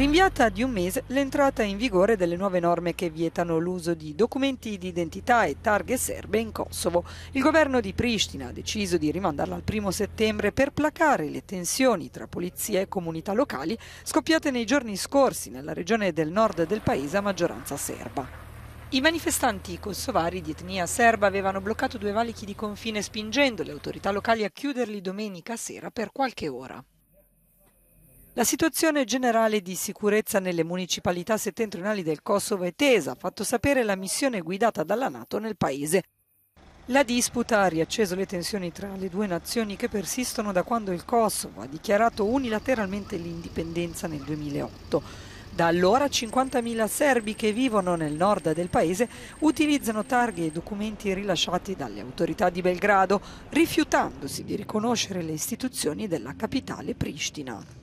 Rinviata di un mese l'entrata in vigore delle nuove norme che vietano l'uso di documenti di identità e targhe serbe in Kosovo. Il governo di Pristina ha deciso di rimandarla al primo settembre per placare le tensioni tra polizia e comunità locali scoppiate nei giorni scorsi nella regione del nord del paese a maggioranza serba. I manifestanti kosovari di etnia serba avevano bloccato due valichi di confine spingendo le autorità locali a chiuderli domenica sera per qualche ora. La situazione generale di sicurezza nelle municipalità settentrionali del Kosovo è tesa, ha fatto sapere la missione guidata dalla Nato nel paese. La disputa ha riacceso le tensioni tra le due nazioni che persistono da quando il Kosovo ha dichiarato unilateralmente l'indipendenza nel 2008. Da allora 50.000 serbi che vivono nel nord del paese utilizzano targhe e documenti rilasciati dalle autorità di Belgrado, rifiutandosi di riconoscere le istituzioni della capitale Pristina.